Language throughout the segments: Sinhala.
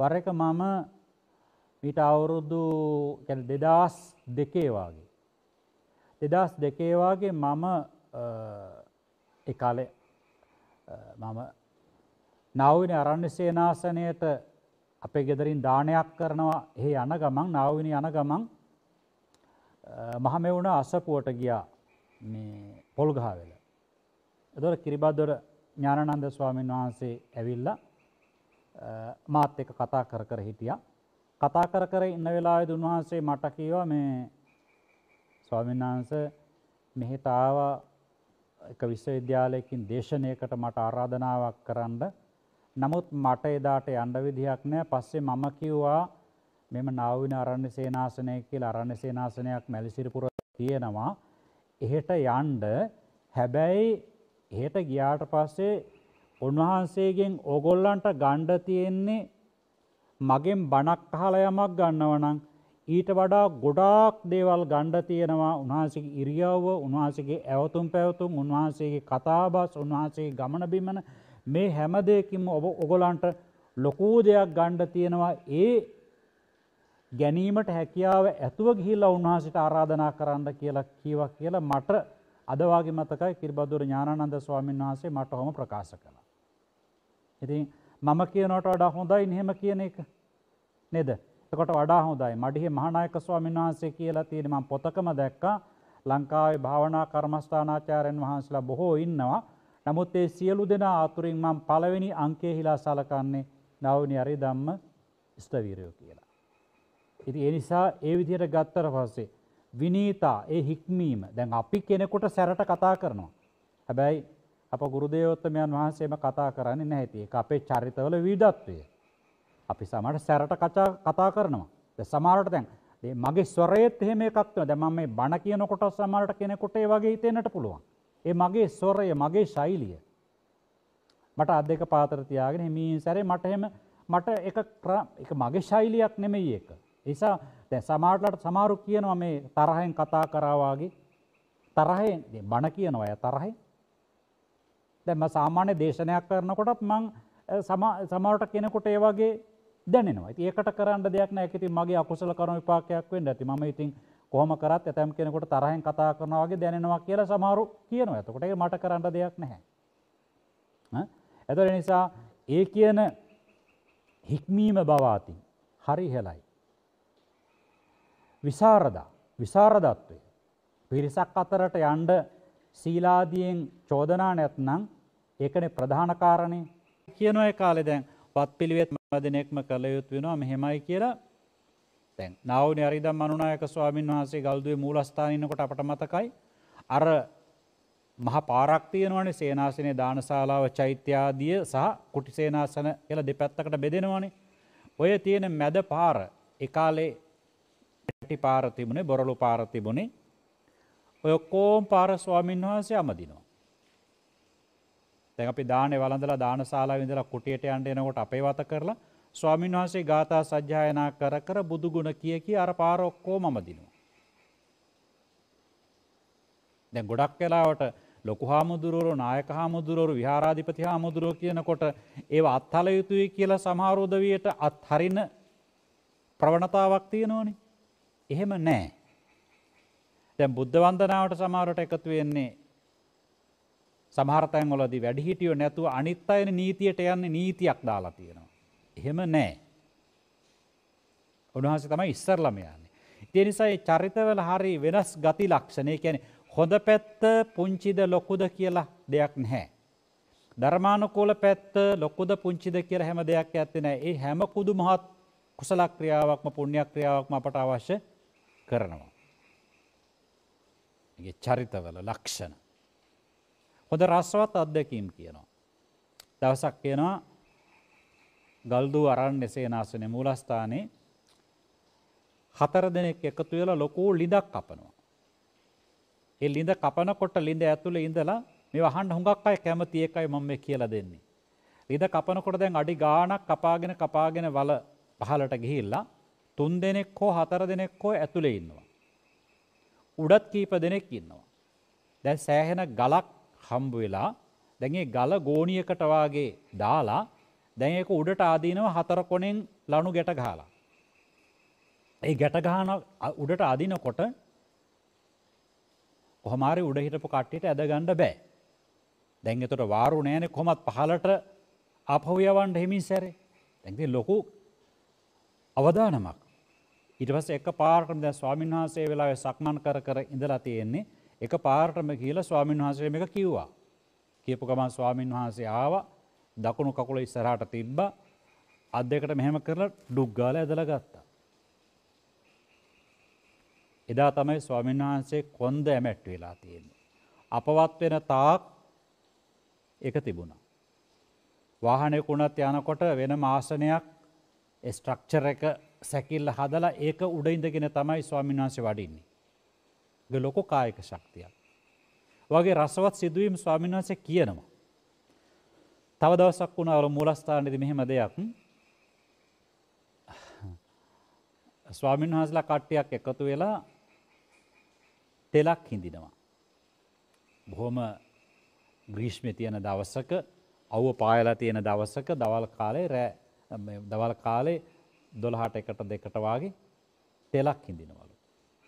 වර එක මම ඊට අවුරුදු දෙදස් දෙකේවාගේ. දෙදස් දෙකේවාගේ මම එකකාලේ මම නවවිනි අරණ්‍ය සේනාසනයට අපේ ගෙදරින් දානයක් කරනවා එහි යන ගමන් නවවිනි යන ගමන් මහමෙවුණ අසපුුවට ගියා පොල්ගහවෙල. එදොට කිරිබද්දොට ඥානනන්ද ස්වාමීන් වහන්සේ ඇවිල්ලා මාත් එක්ක කතා කර කර හිටියා. කතා කර කර ඉන්න වෙලාවේදී උන්වහන්සේ මට කිව්වා මේ ස්වාමීන් වහන්සේ මෙහෙට ආවා එක විශ්වවිද්‍යාලයකින් දේශනයකට මට ආරාධනාවක් කරන්න. නමුත් මට එදාට යන්න විදිහක් නැහැ. පස්සේ මම කිව්වා මෙම නාවින අරණ්‍ය සේනාසනය කියලා අරණ්‍ය සේනාසනයක් මැලිසිරිපුර තියෙනවා. එහෙට යන්න හැබැයි එහෙට ගියාට පස්සේ උන්වහන්සේගෙන් ඕගොල්ලන්ට ගණ්ඩ තියෙන්නේ මගෙන් බණක් අහලා යමක් ගන්නව නම් ඊට වඩා ගොඩාක් දේවල් ගණ්ඩ තියෙනවා උන්වහන්සේගේ ඉරියව්ව උන්වහන්සේගේ ඇවතුම් පැවතුම් උන්වහන්සේගේ කතාබස් උන්වහන්සේගේ ගමන බිමන මේ හැම දෙයකින්ම ඔබ ඔගොලන්ට ලොකු දෙයක් ගණ්ඩ තියෙනවා ඒ ගැනීමට හැකියාව ඇතුව ගිහිල්ලා උන්වහන්සේට ආරාධනා කරන්න කියලා කීවා කියලා මට අද වගේ මතකයි කිරිබදුර ඥානানন্দ ස්වාමීන් වහන්සේ මට ඔහොම ප්‍රකාශ කළා ඉතින් මම කියනට වඩා හොඳයි නහෙම කියන එක නෙද එකොට වඩා හොඳයි මඩිහි මහනායක ස්වාමන් වහන්සේ කියලා තියෙනම පොතකම දැක්ක ලංකාවේ භාවනා කර්මස්ථානාචාරයන් වහන්සලා බොහෝ ඉන්නවා නමුත් ඒ සියලු දෙනා අතුරින් මං පළවෙනි අංකේ හිලා සලකන්නේ නවනි අරි දම්ම ස්ථවීරයෝ කියලා. ඉති එනිසා ඒ විදියට ගත්තර පස්සේ විනීතා ඒ හික්මීම දැන් අපි කෙනෙකුට සැරට කතා කරනවා. හැබැයි අප ගුරුදේවත්තමයන් වහන්සේම කතා කරන්නේ නැහැති. ඒක අපේ චරිතවල විවිධත්වය. අපි සමහර සැරට කතා කතා කරනවා. දැන් සමහරට දැන් මගේ ස්වරයේත් එහෙම එකක් තියෙනවා. දැන් මම මේ බණ කියනකොට සමහරට කෙනෙකුට ඒ වගේ හිතෙන්නට පුළුවන්. ඒ මගේ ස්වරය, මගේ ශෛලිය. මට අත් දෙක පාතර තියාගෙන හිමින් සැරේ මට එහෙම මට එක එක මගේ ශෛලියක් නෙමෙයි ඒක. ඒ නිසා දැන් සමහරట్లాට සමහරු කියනවා මේ තරහෙන් කතා කරා වාගේ තරහෙන් බණ කියනවා අය තරහෙන් දැම සාමාන්‍ය දේශනයක් කරනකොටත් මං සමාට කෙනෙකුට ඒවාගේ දැනවා ඒකට කරන්න දෙයක් නැකති මගේ අකුසල කරන විපාකයක් වෙන්න ඇති ම ඉතින් කොහම කරත් ඇතැම් කෙනෙකුට තරහෙන් කතා කරනවාගේ දැනෙනවා කියල සමාරු කියනවා ඇතකොට මට කරන්න දෙයක් නැහැ. ඇතර නිසා ඒ කියන හික්මීම බවාති හරි හෙලයි. විසාරදා විසාරදත්වය පිරිසක් අතරට යන්ඩ සීලාදියෙන් චෝදනා නැත්නම් ඒකනේ ප්‍රධාන කාරණේ කියන ඔය කාලේ දැන් පත්පිළිවෙත් මදිනෙක්ම කළ යුතු වෙනවා මෙහෙමයි කියලා දැන් නාවුනි අරිදම් අනුනායක ස්වාමින් වහන්සේ ගල්දුවේ මූලස්ථානයේ ඉන්නකොට අපට මතකයි අර මහා පාරක් තියෙනවනේ සේනාසනේ දානශාලාව චෛත්‍ය ආදිය සහ කුටි සේනාසන කියලා දෙපැත්තකට බෙදෙනවනේ ඔය තියෙන මැද පාර ඒ කාලේ පැටි පාර තිබුණේ බොරළු පාර තිබුණේ ඔය ඔක්කොම පාර ස්වාමින් වහන්සේ අමදිනවා දැන් අපි දානේ වළඳලා දානශාලාවේ ඉඳලා කුටියට යන්න එනකොට අපේ වත කරලා ස්වාමීන් වහන්සේ ගාථා සජ්ජායනා කර කර බුදු ගුණ කිය කී අර පාර ඔක්කොම මදිනවා. දැන් ගොඩක් වෙලාවට ලොකු හාමුදුරුවරු නායක හාමුදුරුවරු විහාරාධිපති හාමුදුරුවෝ කියනකොට ඒව අත්හල යුතුයි කියලා සමහර උදවියට අත්හරින ප්‍රවණතාවක් තියෙනවනේ. එහෙම නැහැ. දැන් බුද්ධ වන්දනාවට සමහරට එකතු වෙන්නේ සමහරතැන්වලදී වැඩිහිටියෝ නැතුව අනිත් අයන නීතියට යන්නේ නීතියක් දාලා තියෙනවා. එහෙම නෑ. උන්වහන්සේ තමයි ඉස්සරලම යන්නේ. ඒ නිසා මේ චරිතවල හරි වෙනස් ගති ලක්ෂණ, ඒ කියන්නේ හොඳ පැත්ත පුංචිද ලොකුද කියලා දෙයක් නැහැ. ධර්මානුකූල පැත්ත ලොකුද පුංචිද කියලා හැම දෙයක් ඇත්තේ නැහැ. ඒ හැම කුදු මහත් කුසල ක්‍රියාවක්ම පුණ්‍ය ක්‍රියාවක්ම අපට අවශ්‍ය කරනවා. මේ චරිතවල ලක්ෂණ හොඳ රස්වත් අත්දැකීම් කියනවා. දවසක් කියනවා ගල්දූ අරන් එසේනාසනේ මූලස්ථානයේ හතර දෙනෙක් එකතු වෙලා ලොකු ලිඳක් කපනවා. ඒ ලිඳ කපනකොට ලිඳ ඇතුලේ ඉඳලා මේ අහන්න හුඟක් අය කැමති එකයි මම මේ කියලා දෙන්නේ. ලිඳ කපනකොට දැන් අඩි ගාණක් කපාගෙන කපාගෙන වල පහලට ගිහිල්ලා තුන් දෙනෙක් හෝ හතර දෙනෙක් හෝ ඇතුලේ ඉන්නවා. උඩත් කීප දෙනෙක් ඉන්නවා. දැන් සෑහෙන ගලක් හම්බ වෙලා දැන් ඒ ගල ගෝණියකට වාගේ දාලා දැන් ඒක උඩට ආදීනව හතර කොණෙන් ලණු ගැට ගහලා. ඒ ගැට ගහන උඩට අදිනකොට කොහමාරි උඩ හිටපු කට්ටියට ඇද ගන්න බෑ. දැන් එතකොට වාරු නෑනේ කොහොමත් පහලට ආපහු යවන්න හිමින් සැරේ. දැන් ඉතින් ලොකු අවදානමක්. ඊට පස්සේ එකපාරටම දැන් ස්වාමීන් වහන්සේ වෙලාවේ සක්මන් කර කර ඉඳලා තියෙන්නේ එක පාරටම කියලා ස්වාමීන් වහන්සේ මේක කිව්වා. කියපු ගමන් ස්වාමීන් වහන්සේ ආව දකුණු කකුල ඉස්සරහට තිබ්බ අත් දෙකට මෙහෙම කරලා ඩුග්ගාල ඇදල ගත්තා. එදා තමයි ස්වාමීන් වහන්සේ කොන්ද ඇමැට් වෙලා තියෙන්නේ. අපවත් වෙන තාක් එක තිබුණා. වාහනයක වුණත් යනකොට වෙන මාසනයක් ස්ට්‍රක්චර් එක සැකිල්ල හදලා ඒක උඩ ඉඳගෙන තමයි ස්වාමීන් වහන්සේ වඩින්නේ. ලොකො කායක ශක්තියක්. වගේ රසවත් සිදුවීම් ස්වාමින් වහසේ කියනවා. තව දවසක් වුණාවර මූලස්ථානදි මෙහෙම දෙයක් ස්වාමින් වහසලා කට්ටියක් එකතු වෙලා තෙලක් හිඳිනවා. බොහොම ග්‍රීෂ්මි තියෙන දවසක අව්ව පායලා තියෙන දවසක දවල් කාලේ රෑ දවල් කාලේ දොළහට එකට දෙකට වගේ තෙලක් හිඳිනවා.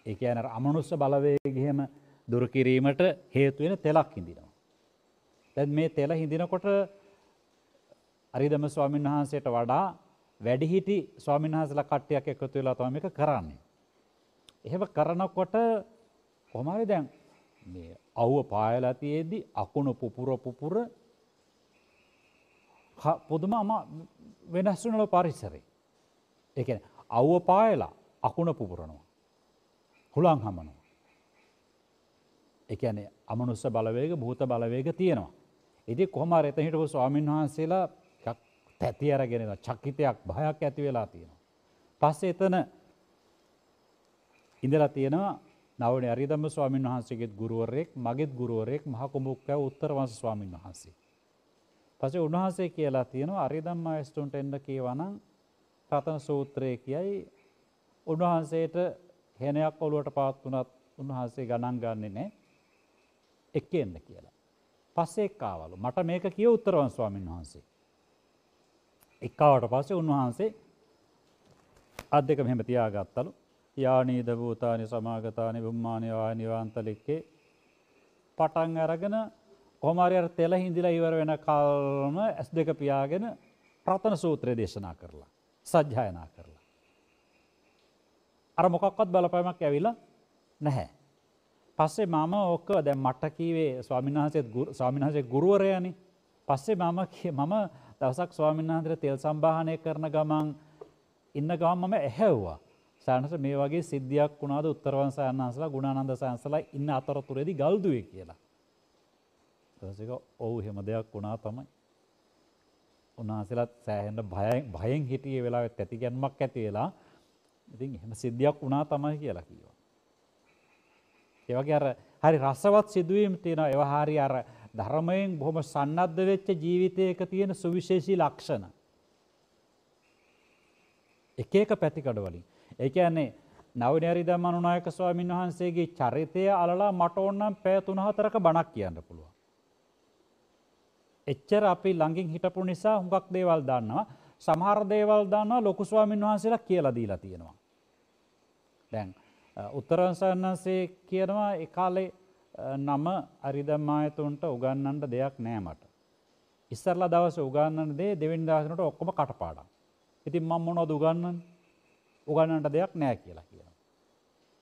එක අන අමනුස්ස බලවේගහෙම දුරකිරීමට හේතුවෙන තෙලක් හිඳිනවා. තැන් මේ තෙල හිඳිනකොට අරිදම ස්වාමීන් වහන්සේට වඩා වැඩිහිටි ස්වාමින්හසල කට්ටියක් එකතු වෙලා තම එක කරන්නේ. එහෙම කරනකොට කොමරි දැන් අව්ව පායලතියේදී අකුණු පුපුර පුපුර පුදුම අම වෙනස්සුනල පරිසරේ. එක අව්ව පායලා අකුණ පුපුරනවා. හුළං හමනු. එකන අමනුස්ස බලවේග භූත බලවේග තියෙනවා. ඉදි කොහමර එත හිටපු ස්වාමීන් වහන්සේලා තැති අරගෙනලා චක්කිතයක් භයක් ඇති වෙලා තියෙනවා. පස්ස එතන ඉඳලා තියෙනවා නවන අරිදම ස්වාමීන් වහන්සේගේත් ගුරුවරෙක් මගෙත් ගුරුවරෙක් මහකුමුක්කෑ උත්තරවස ස්වාමීන් වහන්සේ. පසේ උන්වහන්සේ කියලා තියෙනවා අරිදම් අයස්ටුන්ට එන්න කියවනම් ප්‍රථන සූත්‍රය කියයි උන්වහන්සේට හෙනයක් ඔලුවට පාත් වුණත් උන්වහන්සේ ගණන් ගන්නේ නැහැ. එක්කෙන්න කියලා. පස්සේ එක්කාවලු. මට මේක කිය උත්තරවන් ස්වාමීන් වහන්සේ. එක්කාවට පස්සේ උන්වහන්සේ අත් දෙක මෙහෙම තියාගත්තලු. යානීද භූතානි සමාගතානි බුම්මානි වානිවාන්තලික්කේ පටන් අරගෙන කොහොම හරි අර තෙල හිඳිලා ඉවර වෙන කල්ම S2 පියාගෙන ප්‍රතන සූත්‍රය දේශනා කරලා සජ්ජායනා කරලා අර මොකක්වත් බලපෑමක් ඇවිලා නැහැ. පස්සේ මම ඕක දැ මට කීවේ ස්වාමිනාහසයත් ස්වාමිනාහසය ගුරුවරයනි පස්සේ මම මම දවසක් ස්වාමින්හන්තර තෙල් සම්භාහනය කරන ගමන් ඉන්න ගම මම ඇහැව්වා සෑනස මේ වගේ සිද්ධියක් වුණාද උත්තරවන් සයන්හන්සලා ගුණානන්ද සයන්සලා ඉන්න අතරතුරේදි ගල්දුවේ කියලා. දසික ඔවු හෙම දෙයක් වුණා තමයි. උන්හන්සලත් සෑහෙන්ට භයෙන් හිටිය වෙලා ඇතිගැන්මක් ඇති වෙලා ඉතින් එහෙම සිද්ධියක් වුණා තමයි කියලා කියවා. ඒවගේ අර හරි රසවත් සිදුවීම් තියෙනවා ඒවා හරි අර ධර්මයෙන් බොහොම සන්නද්ධ වෙච්ච ජීවිතයක තියෙන සුවිශේෂී ලක්ෂණ. එක එක පැතිකඩ වලින්. ඒ කියන්නේ නවනේරිදා මනුනායක ස්වාමීන් වහන්සේගේ චරිතය අලලා මට ඕනනම් පැය 3-4ක බණක් කියන්න පුළුවන්. එච්චර අපි ළඟින් හිටපු නිසා හුඟක් දේවල් දන්නවා. සමහර දේවල් දන්නවා ලොකු ස්වාමීන් වහන්සේලා කියලා දීලා තියෙනවා. දැන් උත්තරසන්නන්සේ කියනවා එකකාලේ නම අරිදම්මායතුන්ට උගන්නන්ට දෙයක් නෑමට. ඉස්සරලා දවස උගන්නන දේ දෙවින් දාසනට ඔක්කොම කටපාඩම්. ඉතින් මම් මොනොද උගන්නන් උගන්නන්ට දෙයක් නෑ කියලා කිය.